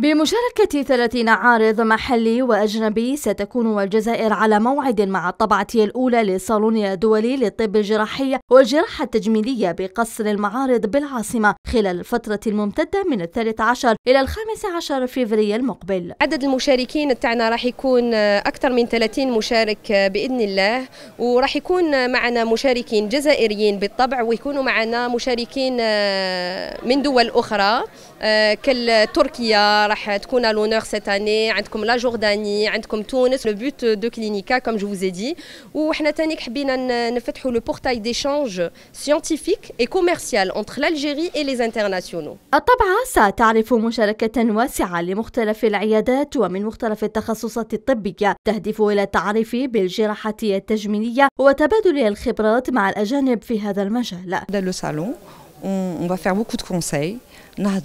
بمشاركة 30 عارض محلي وأجنبي ستكون الجزائر على موعد مع الطبعة الأولى للصالون الدولي للطب الجراحي والجراحة التجميلية بقصر المعارض بالعاصمة خلال الفترة الممتدة من الثالث عشر إلى الخامس عشر فيفري المقبل عدد المشاركين تاعنا راح يكون أكثر من 30 مشارك بإذن الله وراح يكون معنا مشاركين جزائريين بالطبع ويكونوا معنا مشاركين من دول أخرى آه، كالتركيا راح تكون à سيت اني عندكم لا جورداني عندكم تونس لو بوت دو كلينيكا كوم جو vous ai وحنا ثاني حبينا نفتحوا لو بورتاي d'échange scientifique اي كوميرسيال entre l'Algérie اي لي internationaux الطبعة ستعرف مشاركة واسعة لمختلف العيادات ومن مختلف التخصصات الطبية تهدف إلى التعريف بالجراحة التجميلية وتبادل الخبرات مع الأجانب في هذا المجال. لو on, on va faire beaucoup de conseils.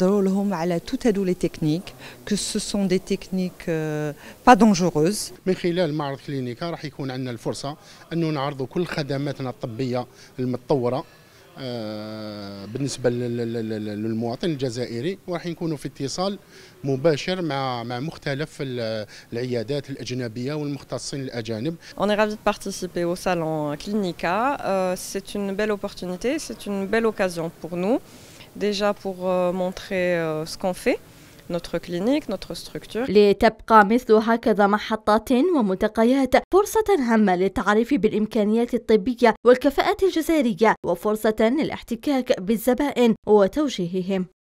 لهم على توت هادو لي تكنيك كو سو سون دي تكنيك با من خلال معرض كلينيكا راح يكون عندنا الفرصه انه نعرضوا كل خدماتنا الطبيه المتطوره بالنسبه للمواطن الجزائري وراح نكونوا في اتصال مباشر مع مع مختلف العيادات الاجنبيه والمختصين الاجانب On est ravi de participer au salon Clinica. C'est une belle opportunité, c'est une belle occasion pour nous déjà pour montrer ce qu'on fait. notre clinique, notre structure. لتبقى مثل هكذا محطات ومتقيات فرصة هامة للتعريف بالإمكانيات الطبية والكفاءات الجزائرية وفرصة للاحتكاك بالزبائن وتوجيههم